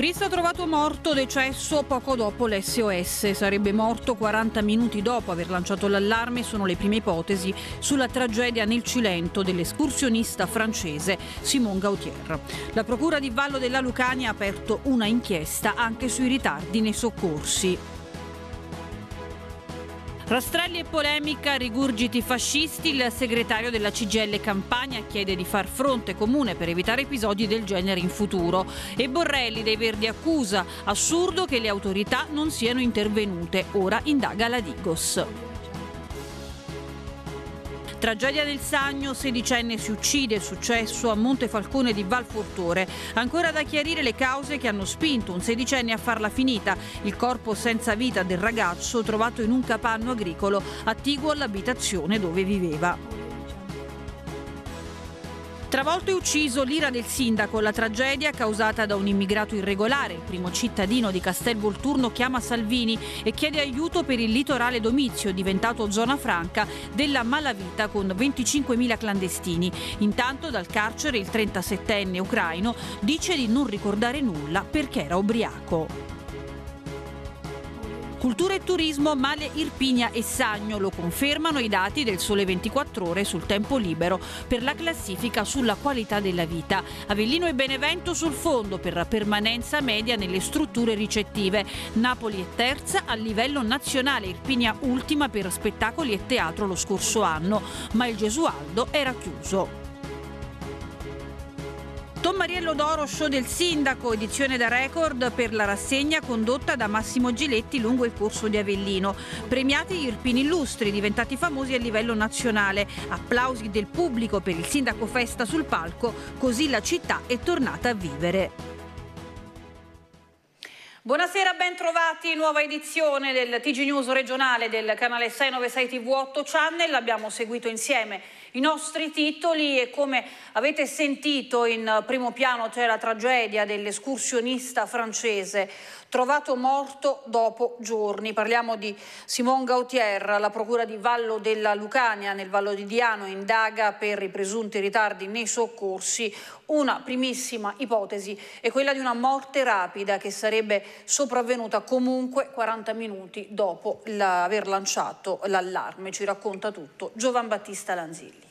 Turista trovato morto, decesso poco dopo l'SOS. Sarebbe morto 40 minuti dopo aver lanciato l'allarme, sono le prime ipotesi sulla tragedia nel Cilento dell'escursionista francese Simon Gautier. La procura di Vallo della Lucania ha aperto una inchiesta anche sui ritardi nei soccorsi. Rastrelli e polemica, rigurgiti fascisti, il segretario della CGL Campania chiede di far fronte comune per evitare episodi del genere in futuro e Borrelli dei Verdi accusa assurdo che le autorità non siano intervenute, ora indaga la Digos. Tragedia del Sagno, sedicenne si uccide, successo a Montefalcone di Valfortore. Ancora da chiarire le cause che hanno spinto un sedicenne a farla finita. Il corpo senza vita del ragazzo trovato in un capanno agricolo attiguo all'abitazione dove viveva. Travolto e ucciso l'ira del sindaco, la tragedia causata da un immigrato irregolare, il primo cittadino di Castel Volturno chiama Salvini e chiede aiuto per il litorale Domizio, diventato zona franca della malavita con 25.000 clandestini. Intanto dal carcere il 37enne ucraino dice di non ricordare nulla perché era ubriaco. Cultura e turismo, Male Irpinia e Sagno lo confermano i dati del Sole 24 Ore sul tempo libero per la classifica sulla qualità della vita. Avellino e Benevento sul fondo per la permanenza media nelle strutture ricettive. Napoli è terza a livello nazionale, Irpinia ultima per spettacoli e teatro lo scorso anno, ma il Gesualdo era chiuso. Don Mariello d'Oro, show del sindaco, edizione da record per la rassegna condotta da Massimo Giletti lungo il corso di Avellino. Premiati gli irpini illustri, diventati famosi a livello nazionale. Applausi del pubblico per il sindaco Festa sul palco, così la città è tornata a vivere. Buonasera, ben trovati. Nuova edizione del TG News regionale del canale 696 TV 8 Channel. Abbiamo seguito insieme i nostri titoli e come avete sentito in eh, primo piano c'è la tragedia dell'escursionista francese trovato morto dopo giorni. Parliamo di Simon Gautier, la procura di Vallo della Lucania nel Vallo di Diano indaga per i presunti ritardi nei soccorsi. Una primissima ipotesi è quella di una morte rapida che sarebbe sopravvenuta comunque 40 minuti dopo la, aver lanciato l'allarme. Ci racconta tutto Giovan Battista Lanzilli.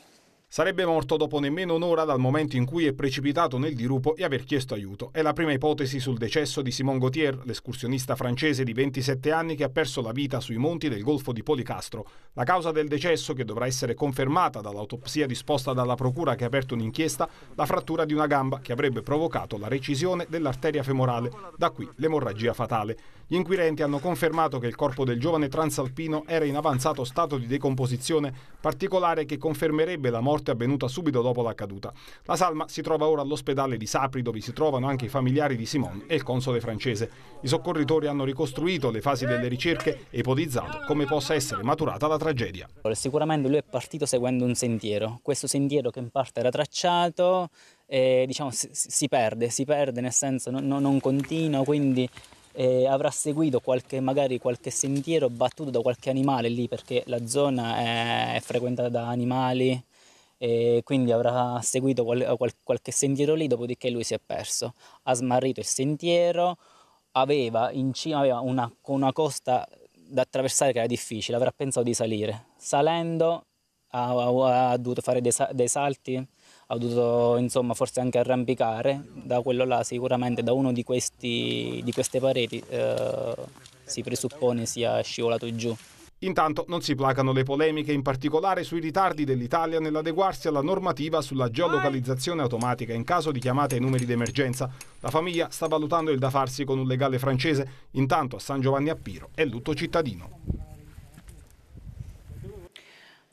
Sarebbe morto dopo nemmeno un'ora dal momento in cui è precipitato nel dirupo e aver chiesto aiuto. È la prima ipotesi sul decesso di Simon Gauthier, l'escursionista francese di 27 anni che ha perso la vita sui monti del Golfo di Policastro. La causa del decesso, che dovrà essere confermata dall'autopsia disposta dalla procura che ha aperto un'inchiesta, la frattura di una gamba che avrebbe provocato la recisione dell'arteria femorale, da qui l'emorragia fatale. Gli inquirenti hanno confermato che il corpo del giovane transalpino era in avanzato stato di decomposizione, particolare che confermerebbe la morte morte avvenuta subito dopo la caduta. La salma si trova ora all'ospedale di Sapri dove si trovano anche i familiari di Simone e il console francese. I soccorritori hanno ricostruito le fasi delle ricerche e ipotizzato come possa essere maturata la tragedia. Sicuramente lui è partito seguendo un sentiero, questo sentiero che in parte era tracciato eh, diciamo, si, si, perde, si perde nel senso non, non continua, quindi eh, avrà seguito qualche, magari qualche sentiero battuto da qualche animale lì perché la zona è, è frequentata da animali, e quindi avrà seguito qual- qual- qualche sentiero lì, dopodiché lui si è perso, ha smarrito il sentiero, aveva in cima aveva una, una costa da attraversare che era difficile, avrà pensato di salire, salendo ha, ha, ha dovuto fare dei, dei salti, ha dovuto insomma forse anche arrampicare da quello là sicuramente da uno di, questi, di queste pareti eh, si presuppone sia scivolato giù Intanto non si placano le polemiche, in particolare sui ritardi dell'Italia nell'adeguarsi alla normativa sulla geolocalizzazione automatica in caso di chiamate ai numeri d'emergenza. La famiglia sta valutando il da farsi con un legale francese, intanto a San Giovanni a Piro è lutto cittadino.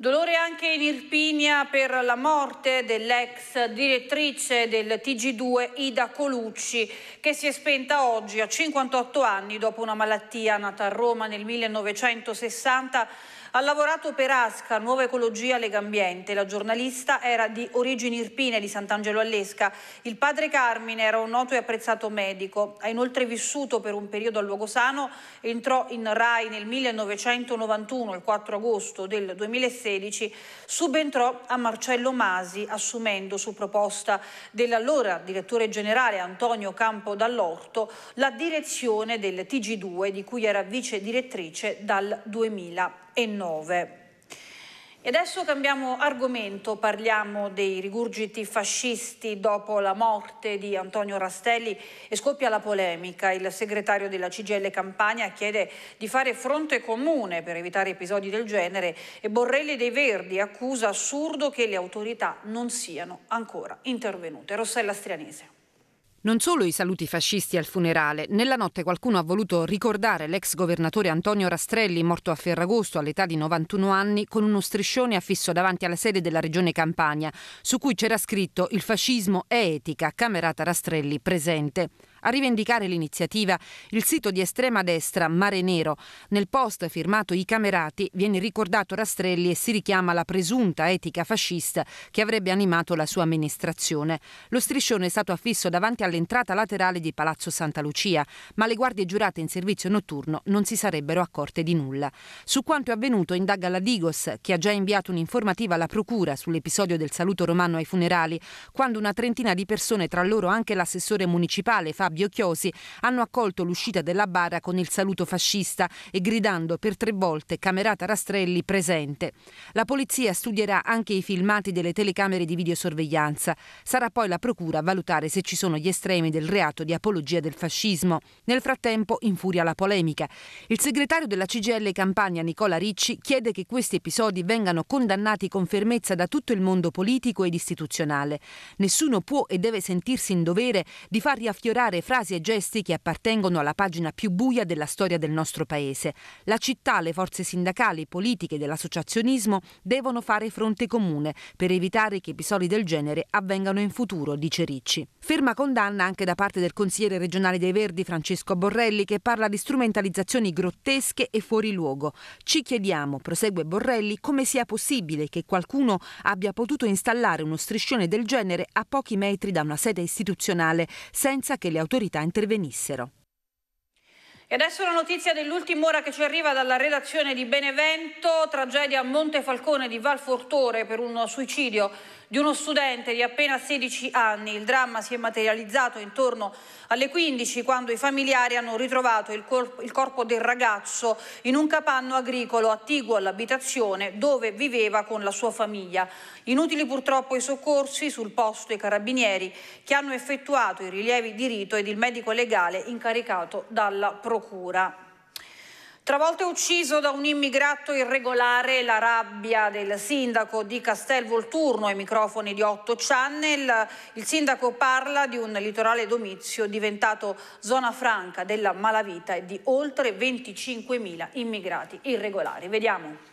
Dolore anche in Irpinia per la morte dell'ex direttrice del TG2 Ida Colucci che si è spenta oggi a 58 anni dopo una malattia nata a Roma nel 1960 ha lavorato per Asca, Nuova Ecologia Legambiente. La giornalista era di origini irpine di Sant'Angelo Allesca. Il padre Carmine era un noto e apprezzato medico. Ha inoltre vissuto per un periodo a Luogosano. Entrò in RAI nel 1991, il 4 agosto del 2016. Subentrò a Marcello Masi, assumendo su proposta dell'allora direttore generale Antonio Campo Dall'Orto la direzione del TG2, di cui era vice direttrice dal 2000. 2009. E adesso cambiamo argomento, parliamo dei rigurgiti fascisti dopo la morte di Antonio Rastelli e scoppia la polemica. Il segretario della CGL Campania chiede di fare fronte comune per evitare episodi del genere e Borrelli dei Verdi accusa assurdo che le autorità non siano ancora intervenute. Rossella Strianese. Non solo i saluti fascisti al funerale, nella notte qualcuno ha voluto ricordare l'ex governatore Antonio Rastrelli, morto a Ferragosto all'età di 91 anni, con uno striscione affisso davanti alla sede della regione Campania, su cui c'era scritto Il fascismo è etica, Camerata Rastrelli presente. A rivendicare l'iniziativa il sito di estrema destra Mare Nero. Nel post firmato I Camerati viene ricordato Rastrelli e si richiama la presunta etica fascista che avrebbe animato la sua amministrazione. Lo striscione è stato affisso davanti all'entrata laterale di Palazzo Santa Lucia, ma le guardie giurate in servizio notturno non si sarebbero accorte di nulla. Su quanto è avvenuto indaga la Digos, che ha già inviato un'informativa alla Procura sull'episodio del saluto romano ai funerali, quando una trentina di persone, tra loro anche l'assessore municipale Fabio Fabio Chiosi hanno accolto l'uscita della bara con il saluto fascista e gridando per tre volte Camerata Rastrelli presente. La polizia studierà anche i filmati delle telecamere di videosorveglianza. Sarà poi la procura a valutare se ci sono gli estremi del reato di apologia del fascismo. Nel frattempo infuria la polemica. Il segretario della CGL Campania Nicola Ricci chiede che questi episodi vengano condannati con fermezza da tutto il mondo politico ed istituzionale. Nessuno può e deve sentirsi in dovere di far riaffiorare frasi e gesti che appartengono alla pagina più buia della storia del nostro paese. La città, le forze sindacali, politiche dell'associazionismo devono fare fronte comune per evitare che episodi del genere avvengano in futuro, dice Ricci. Ferma condanna anche da parte del consigliere regionale dei Verdi Francesco Borrelli che parla di strumentalizzazioni grottesche e fuori luogo. Ci chiediamo, prosegue Borrelli, come sia possibile che qualcuno abbia potuto installare uno striscione del genere a pochi metri da una sede istituzionale senza che le autorità autorità intervenissero. E adesso la notizia dell'ultima ora che ci arriva dalla redazione di Benevento, tragedia a Monte Falcone di Valfortore per un suicidio di uno studente di appena 16 anni. Il dramma si è materializzato intorno alle 15 quando i familiari hanno ritrovato il, corpo, il corpo del ragazzo in un capanno agricolo attiguo all'abitazione dove viveva con la sua famiglia. Inutili purtroppo i soccorsi, sul posto i carabinieri che hanno effettuato i rilievi di rito ed il medico legale incaricato dalla procura. Travolto e ucciso da un immigrato irregolare, la rabbia del sindaco di Castel Volturno ai microfoni di 8 Channel. Il sindaco parla di un litorale domizio diventato zona franca della malavita e di oltre 25.000 immigrati irregolari. Vediamo.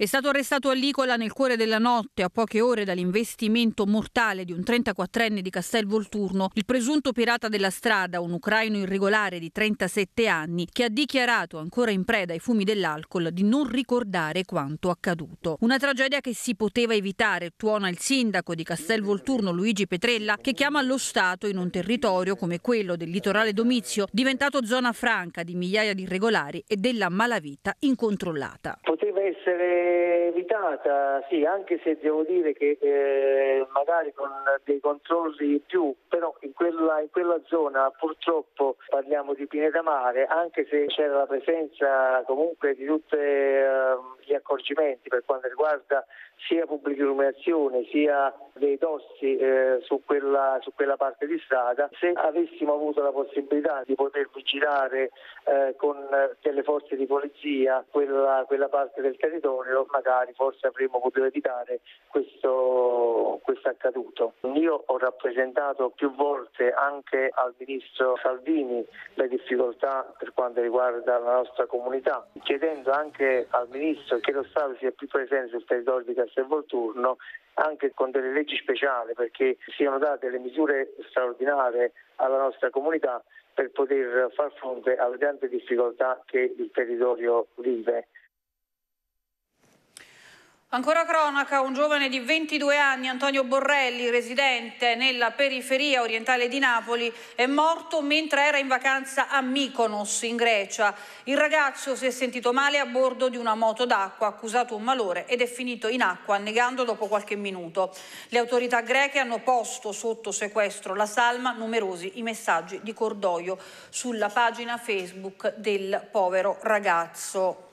È stato arrestato a Licola nel cuore della notte, a poche ore dall'investimento mortale di un 34enne di Castel Volturno, il presunto pirata della strada, un ucraino irregolare di 37 anni, che ha dichiarato, ancora in preda ai fumi dell'alcol, di non ricordare quanto accaduto. Una tragedia che si poteva evitare, tuona il sindaco di Castel Volturno Luigi Petrella, che chiama lo Stato in un territorio come quello del litorale domizio, diventato zona franca di migliaia di irregolari e della malavita incontrollata. Poteva essere evitata, sì, anche se devo dire che eh, magari con dei controlli in più, però in quella, in quella zona purtroppo parliamo di Pineta Mare, anche se c'era la presenza comunque di tutti eh, gli accorgimenti per quanto riguarda sia pubblica illuminazione sia dei dossi eh, su, quella, su, quella, parte di strada, se avessimo avuto la possibilità di poter vigilare eh, con delle forze di polizia quella, quella parte del territorio, scenario magari forse avremmo potuto evitare questo, questo accaduto. Io ho rappresentato più volte anche al Ministro Salvini le difficoltà per quanto riguarda la nostra comunità, chiedendo anche al Ministro che lo Stato sia più presente sul territorio di Castelvolturno anche con delle leggi speciali perché siano date le misure straordinarie alla nostra comunità per poter far fronte alle tante difficoltà che il territorio vive. Ancora cronaca, un giovane di 22 anni, Antonio Borrelli, residente nella periferia orientale di Napoli, è morto mentre era in vacanza a Mykonos, in Grecia. Il ragazzo si è sentito male a bordo di una moto d'acqua, accusato un malore ed è finito in acqua, annegando dopo qualche minuto. Le autorità greche hanno posto sotto sequestro la salma numerosi i messaggi di cordoglio sulla pagina Facebook del povero ragazzo.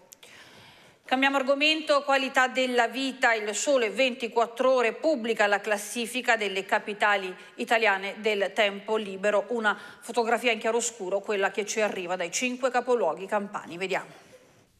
Cambiamo argomento, qualità della vita, il sole 24 ore pubblica la classifica delle capitali italiane del tempo libero, una fotografia in chiaroscuro, quella che ci arriva dai cinque capoluoghi campani. Vediamo.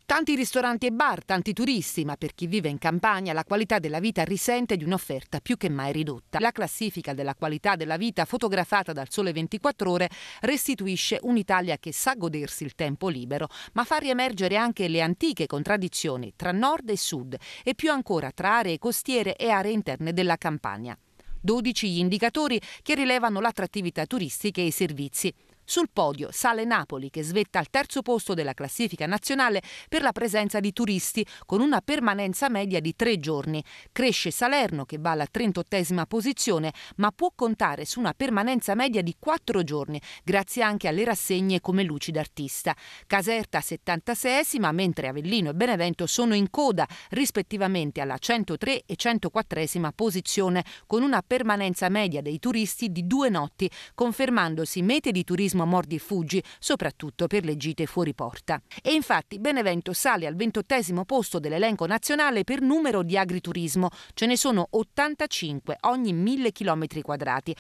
Tanti ristoranti e bar, tanti turisti, ma per chi vive in campagna la qualità della vita risente di un'offerta più che mai ridotta. La classifica della qualità della vita fotografata dal Sole 24 Ore restituisce un'Italia che sa godersi il tempo libero, ma fa riemergere anche le antiche contraddizioni tra nord e sud e più ancora tra aree costiere e aree interne della campagna. 12 gli indicatori che rilevano l'attrattività turistica e i servizi. Sul podio sale Napoli che svetta al terzo posto della classifica nazionale per la presenza di turisti con una permanenza media di tre giorni. Cresce Salerno che va alla 38esima posizione ma può contare su una permanenza media di quattro giorni grazie anche alle rassegne come luci d'artista. Caserta 76esima mentre Avellino e Benevento sono in coda rispettivamente alla 103 e 104esima posizione con una permanenza media dei turisti di due notti confermandosi mete di turismo turismo mordi e fuggi, soprattutto per le gite fuori porta. E infatti Benevento sale al ventottesimo posto dell'elenco nazionale per numero di agriturismo, ce ne sono 85 ogni 1000 km quadrati,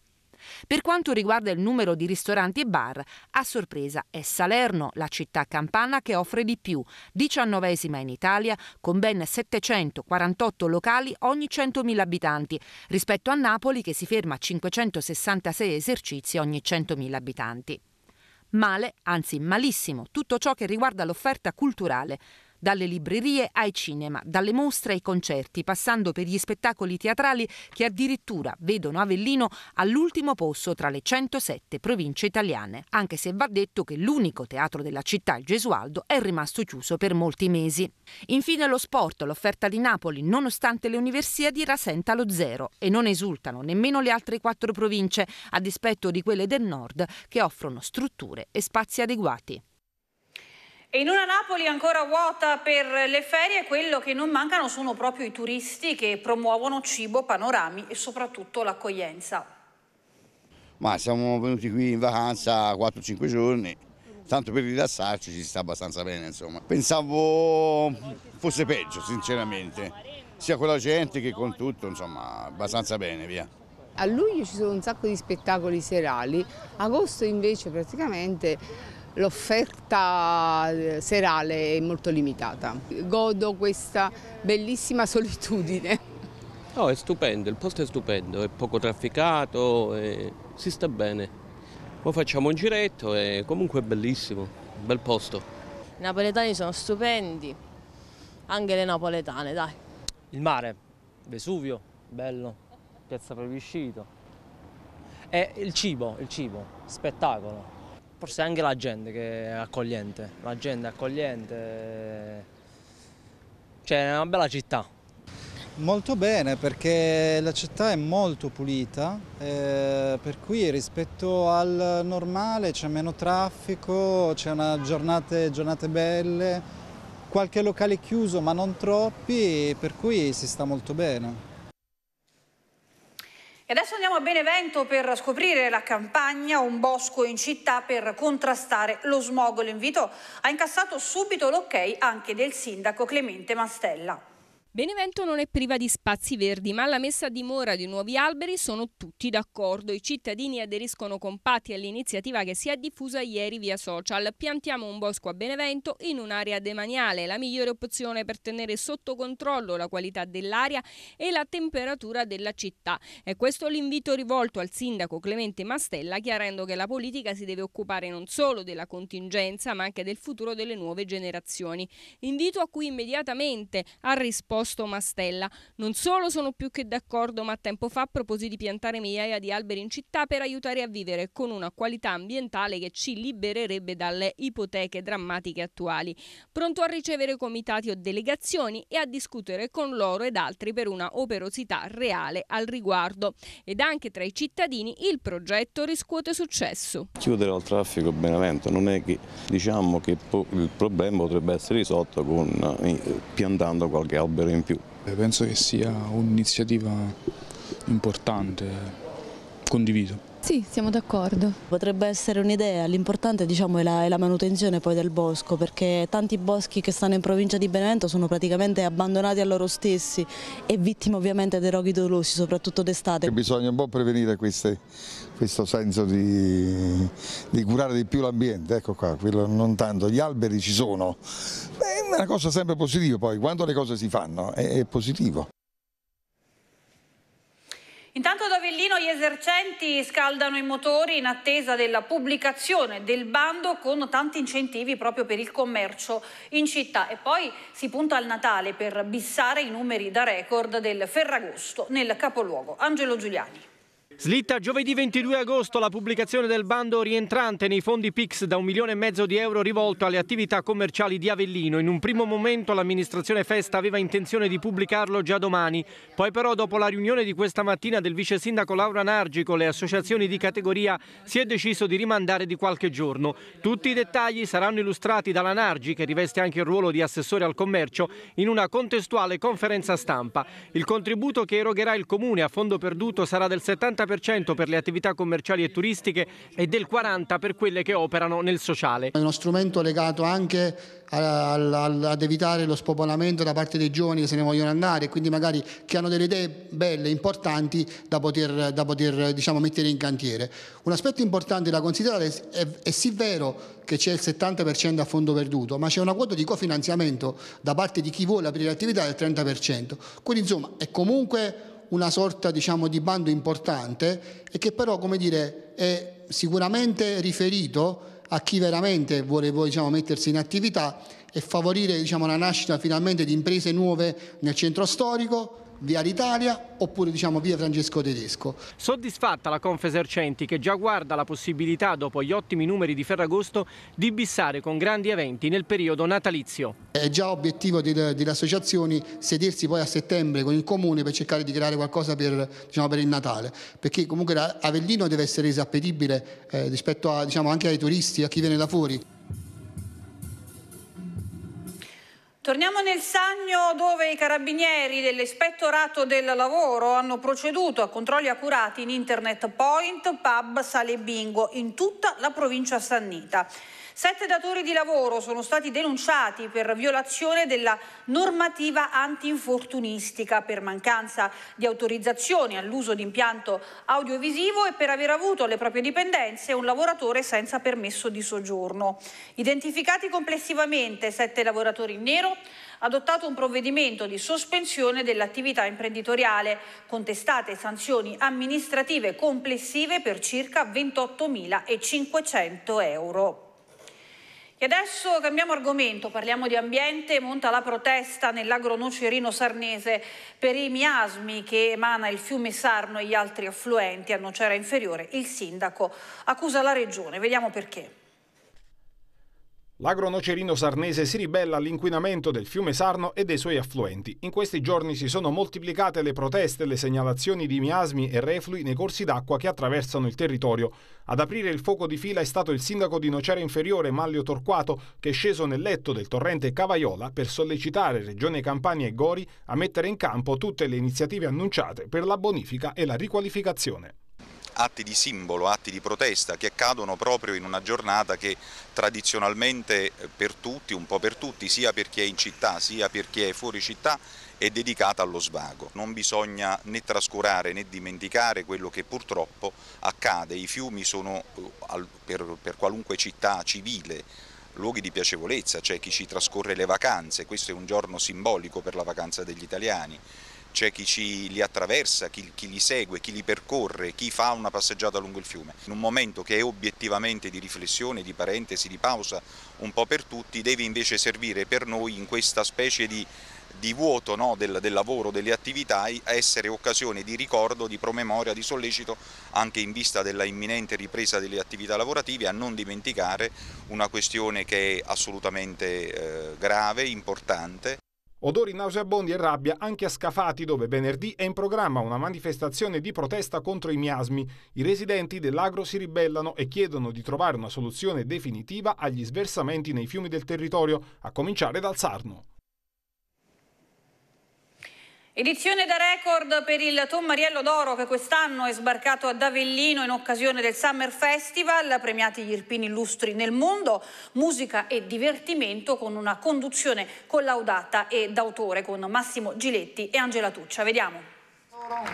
per quanto riguarda il numero di ristoranti e bar, a sorpresa è Salerno, la città campana che offre di più, diciannovesima in Italia, con ben 748 locali ogni 100.000 abitanti, rispetto a Napoli che si ferma a 566 esercizi ogni 100.000 abitanti. Male, anzi malissimo, tutto ciò che riguarda l'offerta culturale dalle librerie ai cinema, dalle mostre ai concerti, passando per gli spettacoli teatrali che addirittura vedono Avellino all'ultimo posto tra le 107 province italiane, anche se va detto che l'unico teatro della città, il Gesualdo, è rimasto chiuso per molti mesi. Infine lo sport, l'offerta di Napoli, nonostante le universiadi, rasenta lo zero e non esultano nemmeno le altre quattro province, a dispetto di quelle del nord che offrono strutture e spazi adeguati. E in una Napoli ancora vuota per le ferie, quello che non mancano sono proprio i turisti che promuovono cibo, panorami e soprattutto l'accoglienza. Ma siamo venuti qui in vacanza 4-5 giorni, tanto per rilassarci ci sta abbastanza bene insomma. Pensavo fosse peggio sinceramente, sia con la gente che con tutto insomma abbastanza bene via. A luglio ci sono un sacco di spettacoli serali, agosto invece praticamente l'offerta eh, serale è molto limitata. Godo questa bellissima solitudine. No, è stupendo, il posto è stupendo, è poco trafficato, è... si sta bene. Poi facciamo un giretto e comunque è bellissimo, bel posto. I napoletani sono stupendi, anche le napoletane, dai. Il mare, Vesuvio, bello, Piazza Previscito. E il cibo, il cibo, spettacolo. Forse anche la gente che è accogliente, la gente è accogliente, cioè è una bella città. Molto bene perché la città è molto pulita, eh, per cui rispetto al normale c'è meno traffico, c'è una giornate, giornate belle, qualche locale chiuso ma non troppi, per cui si sta molto bene. E adesso andiamo a Benevento per scoprire la campagna, un bosco in città per contrastare lo smog. L'invito ha incassato subito l'ok anche del sindaco Clemente Mastella. Benevento non è priva di spazi verdi, ma alla messa a dimora di nuovi alberi sono tutti d'accordo. I cittadini aderiscono compatti all'iniziativa che si è diffusa ieri via social. Piantiamo un bosco a Benevento in un'area demaniale, la migliore opzione per tenere sotto controllo la qualità dell'aria e la temperatura della città. E questo l'invito rivolto al sindaco Clemente Mastella, chiarendo che la politica si deve occupare non solo della contingenza, ma anche del futuro delle nuove generazioni. Invito a cui immediatamente ha risposto Fausto Mastella. Non solo sono più che d'accordo, ma tempo fa proposi di piantare migliaia di alberi in città per aiutare a vivere con una qualità ambientale che ci libererebbe dalle ipoteche drammatiche attuali. Pronto a ricevere comitati o delegazioni e a discutere con loro ed altri per una operosità reale al riguardo. Ed anche tra i cittadini il progetto riscuote successo. Chiudere al traffico Benevento non è che diciamo che il problema potrebbe essere risolto con, eh, piantando qualche albero loro in più. Penso che sia un'iniziativa importante, condivido. Sì, siamo d'accordo. Potrebbe essere un'idea, l'importante diciamo, è, è, la, manutenzione poi del bosco, perché tanti boschi che stanno in provincia di Benevento sono praticamente abbandonati a loro stessi e vittime ovviamente dei roghi dolosi, soprattutto d'estate. Bisogna un po' prevenire queste, questo senso di, di curare di più l'ambiente, ecco qua, quello non tanto, gli alberi ci sono, è una cosa sempre positiva poi, quando le cose si fanno è, è positivo. Intanto da Avellino gli esercenti scaldano i motori in attesa della pubblicazione del bando con tanti incentivi proprio per il commercio in città e poi si punta al Natale per bissare i numeri da record del Ferragosto nel capoluogo. Angelo Giuliani. Slitta giovedì 22 agosto la pubblicazione del bando rientrante nei fondi PIX da un milione e mezzo di euro rivolto alle attività commerciali di Avellino. In un primo momento l'amministrazione Festa aveva intenzione di pubblicarlo già domani, poi però dopo la riunione di questa mattina del vice sindaco Laura Nargi con le associazioni di categoria si è deciso di rimandare di qualche giorno. Tutti i dettagli saranno illustrati dalla Nargi che riveste anche il ruolo di assessore al commercio in una contestuale conferenza stampa. Il contributo che erogherà il comune a fondo perduto sarà del 70 30% per le attività commerciali e turistiche e del 40% per quelle che operano nel sociale. È uno strumento legato anche ad evitare lo spopolamento da parte dei giovani che se ne vogliono andare e quindi magari che hanno delle idee belle, importanti da poter, da poter diciamo, mettere in cantiere. Un aspetto importante da considerare è, è sì vero che c'è il 70% a fondo perduto, ma c'è una quota di cofinanziamento da parte di chi vuole aprire l'attività del 30%. Quindi insomma è comunque una sorta diciamo, di bando importante e che però come dire, è sicuramente riferito a chi veramente vuole diciamo, mettersi in attività e favorire diciamo, la nascita finalmente di imprese nuove nel centro storico, via l'Italia oppure diciamo via Francesco Tedesco. Soddisfatta la Confesercenti che già guarda la possibilità dopo gli ottimi numeri di Ferragosto di bissare con grandi eventi nel periodo natalizio. È già obiettivo delle, associazioni sedersi poi a settembre con il comune per cercare di creare qualcosa per, diciamo, per il Natale perché comunque Avellino deve essere reso appetibile eh, rispetto a, diciamo, anche ai turisti, a chi viene da fuori. Torniamo nel Sagno dove i carabinieri dell'Ispettorato del Lavoro hanno proceduto a controlli accurati in internet point, pub, sale e bingo in tutta la provincia sannita. Sette datori di lavoro sono stati denunciati per violazione della normativa antinfortunistica per mancanza di autorizzazione all'uso di impianto audiovisivo e per aver avuto alle proprie dipendenze un lavoratore senza permesso di soggiorno. Identificati complessivamente sette lavoratori in nero, adottato un provvedimento di sospensione dell'attività imprenditoriale, contestate sanzioni amministrative complessive per circa 28.500 euro. E adesso cambiamo argomento, parliamo di ambiente, monta la protesta nell'agronocerino sarnese per i miasmi che emana il fiume Sarno e gli altri affluenti a Nocera Inferiore. Il sindaco accusa la regione, vediamo perché. L'agro nocerino sarnese si ribella all'inquinamento del fiume Sarno e dei suoi affluenti. In questi giorni si sono moltiplicate le proteste e le segnalazioni di miasmi e reflui nei corsi d'acqua che attraversano il territorio. Ad aprire il fuoco di fila è stato il sindaco di Nocera Inferiore, Maglio Torquato, che è sceso nel letto del torrente Cavaiola per sollecitare Regione Campania e Gori a mettere in campo tutte le iniziative annunciate per la bonifica e la riqualificazione atti di simbolo, atti di protesta che accadono proprio in una giornata che tradizionalmente eh, per tutti, un po' per tutti, sia per chi è in città sia per chi è fuori città, è dedicata allo svago. Non bisogna né trascurare né dimenticare quello che purtroppo accade. I fiumi sono eh, per qualunque città civile luoghi di piacevolezza, c'è cioè chi ci trascorre le vacanze, questo è un giorno simbolico per la vacanza degli italiani c'è chi ci, li attraversa, chi, chi, li segue, chi li percorre, chi fa una passeggiata lungo il fiume. In un momento che è obiettivamente di riflessione, di parentesi, di pausa un po' per tutti, deve invece servire per noi in questa specie di, di vuoto no, del, del lavoro, delle attività, a essere occasione di ricordo, di promemoria, di sollecito anche in vista della imminente ripresa delle attività lavorative, a non dimenticare una questione che è assolutamente eh, grave, importante. Odori nauseabondi e rabbia anche a Scafati, dove venerdì è in programma una manifestazione di protesta contro i miasmi. I residenti dell'agro si ribellano e chiedono di trovare una soluzione definitiva agli sversamenti nei fiumi del territorio, a cominciare dal Sarno. Edizione da record per il Tom Mariello d'Oro che quest'anno è sbarcato ad Avellino in occasione del Summer Festival, premiati gli irpini illustri nel mondo, musica e divertimento con una conduzione collaudata e d'autore con Massimo Giletti e Angela Tuccia. Vediamo.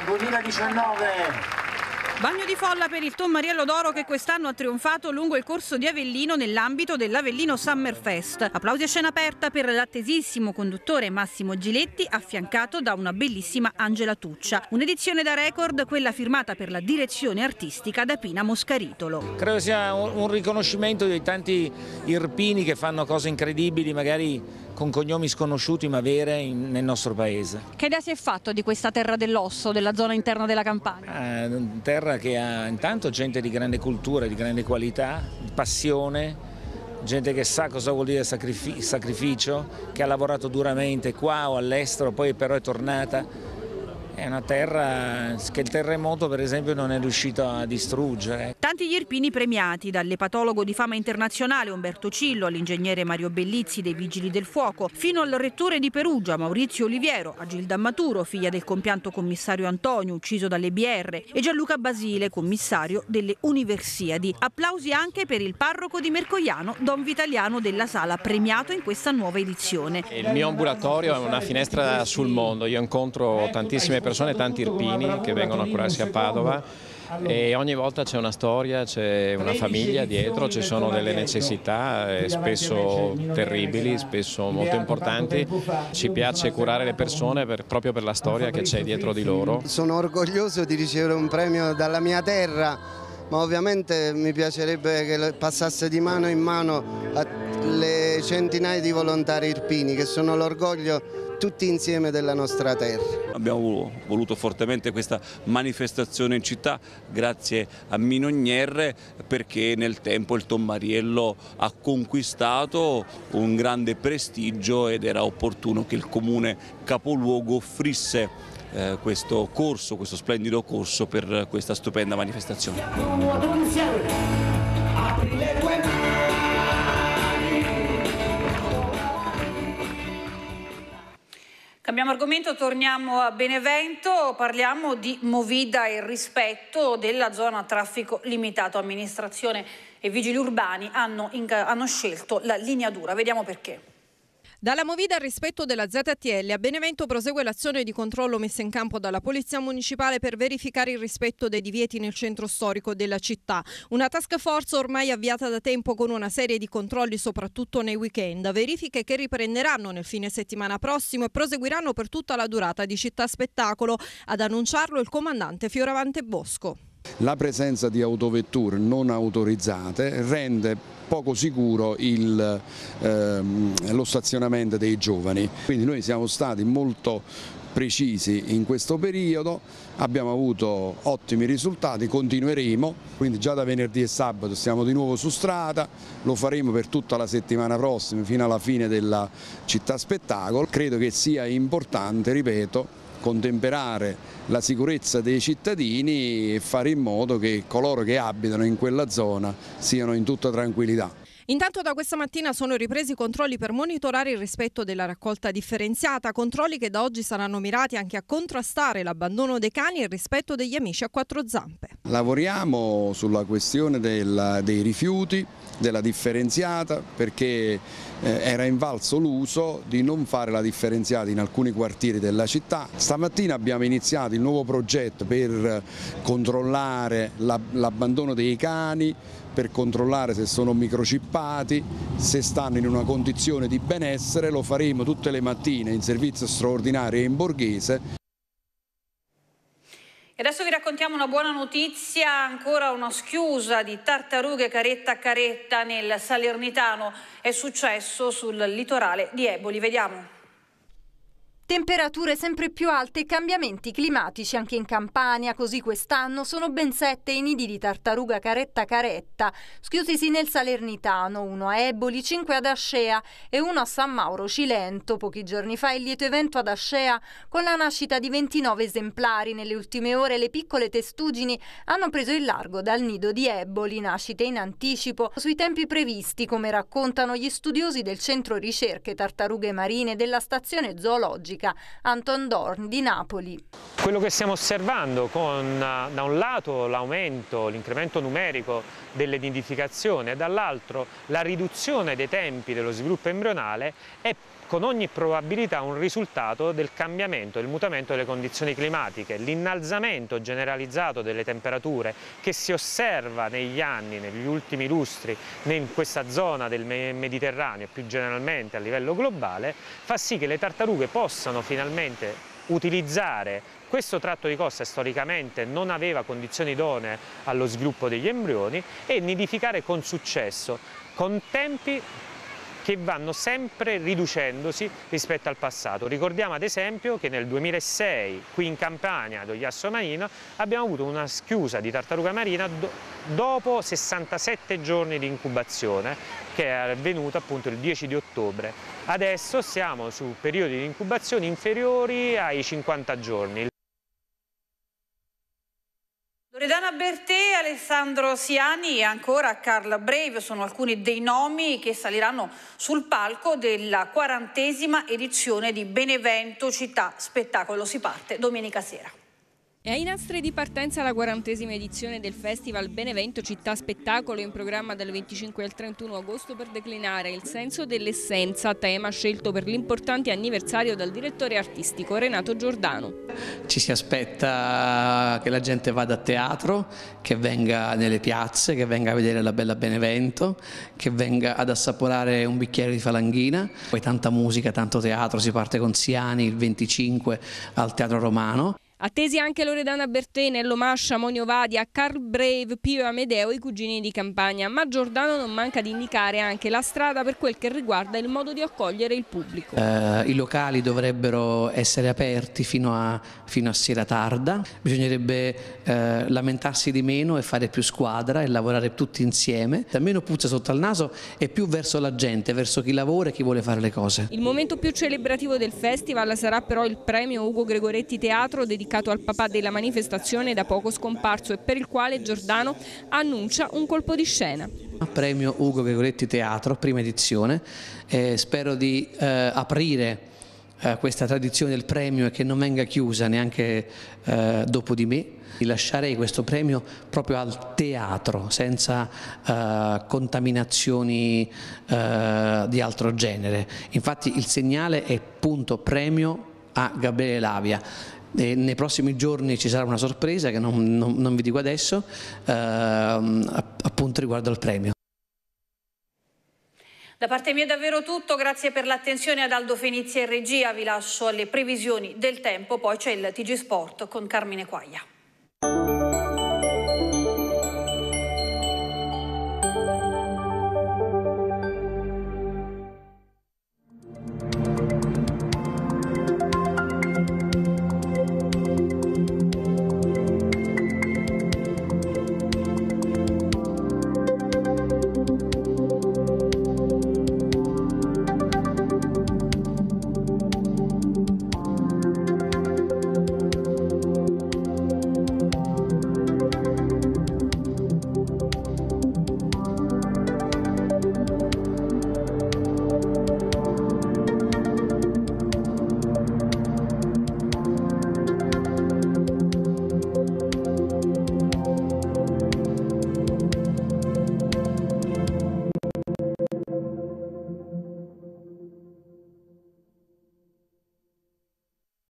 2019 Bagno di folla per il Tomariello d'Oro che quest'anno ha trionfato lungo il corso di Avellino nell'ambito dell'Avellino Summer Fest. Applausi a scena aperta per l'attesissimo conduttore Massimo Giletti affiancato da una bellissima Angela Tuccia. Un'edizione da record, quella firmata per la direzione artistica da Pina Moscaritolo. Credo sia un riconoscimento dei tanti irpini che fanno cose incredibili, magari con cognomi sconosciuti ma vere in, nel nostro paese. Che idea si è fatto di questa terra dell'osso, della zona interna della Campania? Eh, ah, terra che ha intanto gente di grande cultura, di grande qualità, passione, gente che sa cosa vuol dire sacrificio, che ha lavorato duramente qua o all'estero, poi però è tornata è una terra che il terremoto per esempio non è riuscito a distruggere. Tanti gli irpini premiati, dall'epatologo di fama internazionale Umberto Cillo all'ingegnere Mario Bellizzi dei Vigili del Fuoco, fino al rettore di Perugia Maurizio Oliviero, a Gilda Maturo, figlia del compianto commissario Antonio ucciso dalle BR e Gianluca Basile, commissario delle Universiadi. Applausi anche per il parroco di Mercoiano, Don Vitaliano della Sala, premiato in questa nuova edizione. Il mio ambulatorio è una finestra sul mondo, io incontro tantissime persone persone, tanti irpini che vengono a curarsi a Padova e ogni volta c'è una storia, c'è una famiglia dietro, ci sono delle necessità eh, spesso terribili, spesso molto importanti. Ci piace curare le persone per, proprio per la storia che c'è dietro di loro. Sono orgoglioso di ricevere un premio dalla mia terra, ma ovviamente mi piacerebbe che passasse di mano in mano a tutti centinaia di volontari irpini che sono l'orgoglio tutti insieme della nostra terra. Abbiamo voluto fortemente questa manifestazione in città grazie a Minognerre perché nel tempo il Tommariello ha conquistato un grande prestigio ed era opportuno che il comune capoluogo offrisse eh, questo corso, questo splendido corso per questa stupenda manifestazione. Cambiamo argomento, torniamo a Benevento, parliamo di Movida e rispetto della zona traffico limitato. Amministrazione e vigili urbani hanno, hanno scelto la linea dura, vediamo perché. Dalla Movida al rispetto della ZTL, a Benevento prosegue l'azione di controllo messa in campo dalla Polizia Municipale per verificare il rispetto dei divieti nel centro storico della città. Una task force ormai avviata da tempo con una serie di controlli soprattutto nei weekend, verifiche che riprenderanno nel fine settimana prossimo e proseguiranno per tutta la durata di Città Spettacolo. Ad annunciarlo il comandante Fioravante Bosco. La presenza di autovetture non autorizzate rende poco sicuro il, ehm, lo stazionamento dei giovani, quindi noi siamo stati molto precisi in questo periodo, abbiamo avuto ottimi risultati, continueremo, quindi già da venerdì e sabato siamo di nuovo su strada, lo faremo per tutta la settimana prossima fino alla fine della città spettacolo, credo che sia importante, ripeto, contemperare la sicurezza dei cittadini e fare in modo che coloro che abitano in quella zona siano in tutta tranquillità. Intanto da questa mattina sono ripresi i controlli per monitorare il rispetto della raccolta differenziata, controlli che da oggi saranno mirati anche a contrastare l'abbandono dei cani e il rispetto degli amici a quattro zampe. Lavoriamo sulla questione del, dei rifiuti, della differenziata, perché eh, era invalso l'uso di non fare la differenziata in alcuni quartieri della città. Stamattina abbiamo iniziato il nuovo progetto per eh, controllare l'abbandono dei cani, per controllare se sono microcippati, se stanno in una condizione di benessere, lo faremo tutte le mattine in servizio straordinario e in borghese. E adesso vi raccontiamo una buona notizia, ancora una schiusa di tartarughe caretta a caretta nel Salernitano. È successo sul litorale di Eboli. Vediamo. Temperature sempre più alte e cambiamenti climatici anche in Campania, così quest'anno sono ben sette i nidi di tartaruga caretta caretta, schiusisi nel Salernitano, uno a Eboli, cinque ad Ascea e uno a San Mauro Cilento. Pochi giorni fa il lieto evento ad Ascea con la nascita di 29 esemplari. Nelle ultime ore le piccole testugini hanno preso il largo dal nido di Eboli, nascite in anticipo sui tempi previsti, come raccontano gli studiosi del Centro Ricerche Tartarughe Marine della stazione zoologica chirurgica. Anton Dorn di Napoli. Quello che stiamo osservando con eh, da un lato l'aumento, l'incremento numerico dell'identificazione e dall'altro la riduzione dei tempi dello sviluppo embrionale è con ogni probabilità un risultato del cambiamento, e del mutamento delle condizioni climatiche, l'innalzamento generalizzato delle temperature che si osserva negli anni, negli ultimi lustri, in questa zona del Mediterraneo e più generalmente a livello globale, fa sì che le tartarughe possano finalmente utilizzare questo tratto di costa storicamente non aveva condizioni idonee allo sviluppo degli embrioni e nidificare con successo, con tempi che vanno sempre riducendosi rispetto al passato. Ricordiamo ad esempio che nel 2006 qui in Campania, ad Ogliasso Marino, abbiamo avuto una schiusa di tartaruga marina do dopo 67 giorni di incubazione che è avvenuta appunto il 10 di ottobre. Adesso siamo su periodi di incubazione inferiori ai 50 giorni. Loredana Bertè, Alessandro Siani e ancora Carla Breve sono alcuni dei nomi che saliranno sul palco della quarantesima edizione di Benevento Città Spettacolo. Si parte domenica sera. È ai nastri di partenza la quarantesima edizione del Festival Benevento Città Spettacolo in programma dal 25 al 31 agosto per declinare il senso dell'essenza, tema scelto per l'importante anniversario dal direttore artistico Renato Giordano. Ci si aspetta che la gente vada a teatro, che venga nelle piazze, che venga a vedere la bella Benevento, che venga ad assaporare un bicchiere di falanghina, poi tanta musica, tanto teatro, si parte con Siani il 25 al Teatro Romano. Attesi anche Loredana Bertene, Lomascia, Monio Vadia, Carl Brave, Pio Amedeo i cugini di campagna, ma Giordano non manca di indicare anche la strada per quel che riguarda il modo di accogliere il pubblico. Eh, I locali dovrebbero essere aperti fino a, fino a sera tarda, bisognerebbe eh, lamentarsi di meno e fare più squadra e lavorare tutti insieme, meno puzza sotto al naso e più verso la gente, verso chi lavora e chi vuole fare le cose. Il momento più celebrativo del festival sarà però il premio Ugo Gregoretti Teatro dedicato attaccato al papà della manifestazione da poco scomparso e per il quale Giordano annuncia un colpo di scena. Premio Ugo Gregoretti Teatro, prima edizione, eh, spero di eh, aprire eh, questa tradizione del premio e che non venga chiusa neanche eh, dopo di me. Lasciarei questo premio proprio al teatro, senza eh, contaminazioni eh, di altro genere. Infatti il segnale è punto premio a Gabriele Lavia. E nei prossimi giorni ci sarà una sorpresa che non, non, non vi dico adesso, eh, appunto riguardo al premio. Da parte mia è davvero tutto, grazie per l'attenzione ad Aldo Fenizia e regia, vi lascio alle previsioni del tempo, poi c'è il TG Sport con Carmine Quaglia.